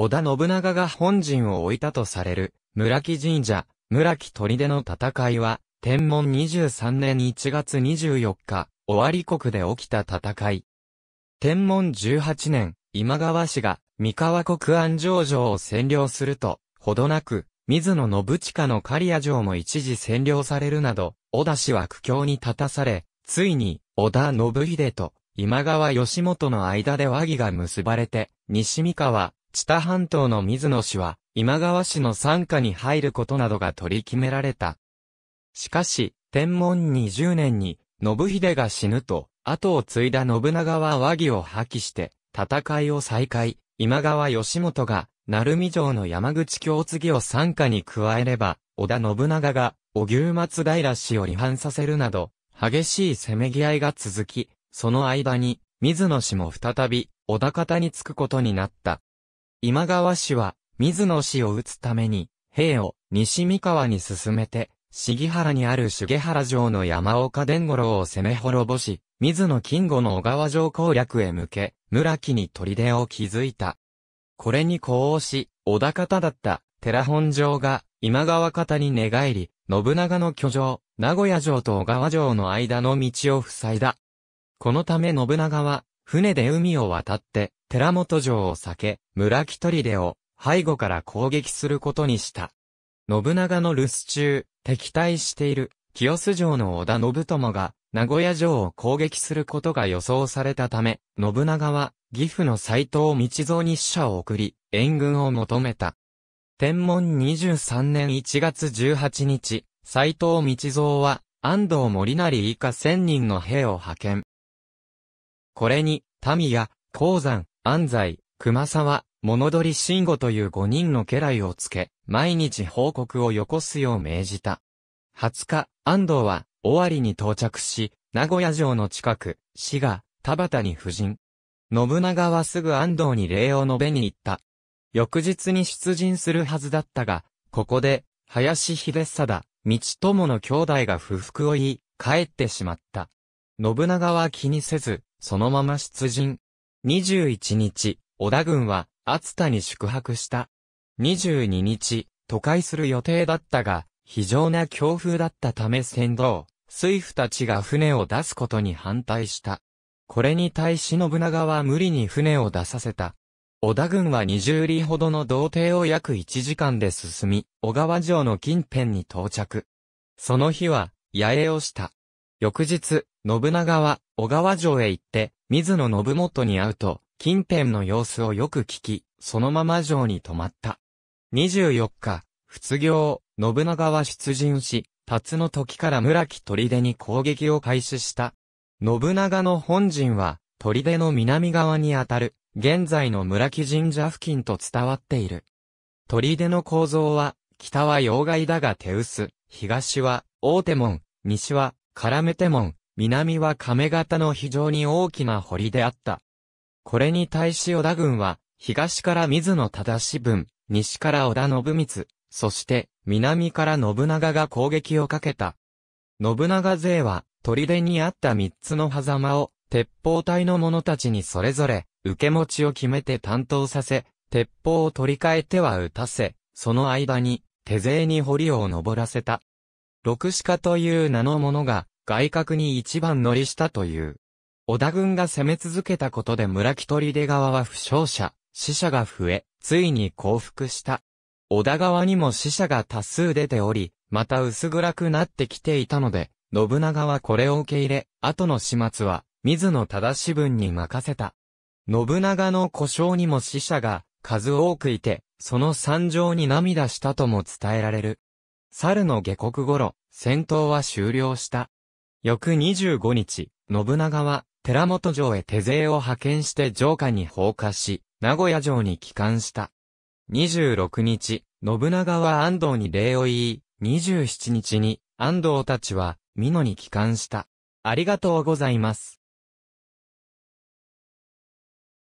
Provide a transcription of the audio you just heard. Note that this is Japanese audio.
織田信長が本陣を置いたとされる、村木神社、村木砦の戦いは、天文23年1月24日、尾張国で起きた戦い。天文18年、今川氏が、三河国安城城を占領すると、ほどなく、水野信近の刈谷城も一時占領されるなど、小田氏は苦境に立たされ、ついに、小田信秀と今川義元の間で和議が結ばれて、西三河、知多半島の水野氏は、今川氏の参加に入ることなどが取り決められた。しかし、天文20年に、信秀が死ぬと、後を継いだ信長は和議を破棄して、戦いを再開、今川義元が、鳴海城の山口京継を参加に加えれば、織田信長が、小牛松平氏を離反させるなど、激しいせめぎ合いが続き、その間に、水野氏も再び、織田方につくことになった。今川氏は、水野氏を討つために、兵を西三河に進めて、重原にある重原城の山岡伝五郎を攻め滅ぼし、水野金吾の小川城攻略へ向け、村木に砦を築いた。これに呼応し、小田方だった寺本城が今川方に寝返り、信長の居城、名古屋城と小川城の間の道を塞いだ。このため信長は、船で海を渡って、寺本城を避け、村木砦を背後から攻撃することにした。信長の留守中、敵対している清須城の織田信友が名古屋城を攻撃することが予想されたため、信長は岐阜の斎藤道蔵に使者を送り、援軍を求めた。天文23年1月18日、斎藤道蔵は安藤森成以下1000人の兵を派遣。これに、民や、鉱山、安西、熊沢、物取慎吾という5人の家来をつけ、毎日報告をよこすよう命じた。20日、安藤は、尾張に到着し、名古屋城の近く、滋賀、田畑に夫人。信長はすぐ安藤に礼を述べに行った。翌日に出陣するはずだったが、ここで、林秀貞、道友の兄弟が不服を言い、帰ってしまった。信長は気にせず、そのまま出陣。21日、織田軍は熱田に宿泊した。22日、都会する予定だったが、非常な強風だったため船頭、水夫たちが船を出すことに反対した。これに対し信長は無理に船を出させた。織田軍は20里ほどの道程を約1時間で進み、小川城の近辺に到着。その日は、野営をした。翌日、信長は小川城へ行って、水野信元に会うと、近辺の様子をよく聞き、そのまま城に泊まった。24日、仏行、信長は出陣し、辰の時から村木砦に攻撃を開始した。信長の本陣は、砦の南側にあたる、現在の村木神社付近と伝わっている。砦の構造は、北は妖怪だが手薄、東は大手門、西は絡め手門、南は亀型の非常に大きな堀であった。これに対し織田軍は、東から水野忠志西から織田信光、そして南から信長が攻撃をかけた。信長勢は、砦にあった三つの狭間を、鉄砲隊の者たちにそれぞれ、受け持ちを決めて担当させ、鉄砲を取り替えては打たせ、その間に、手勢に堀を登らせた。六鹿という名の者が、外角に一番乗りしたという。織田軍が攻め続けたことで村木取出側は負傷者、死者が増え、ついに降伏した。織田側にも死者が多数出ており、また薄暗くなってきていたので、信長はこれを受け入れ、後の始末は、水野忠志分に任せた。信長の故障にも死者が数多くいて、その惨状に涙したとも伝えられる。猿の下国頃、戦闘は終了した。翌25日、信長は、寺本城へ手勢を派遣して城下に放火し、名古屋城に帰還した。26日、信長は安藤に礼を言い、27日に安藤たちは、美濃に帰還した。ありがとうございます。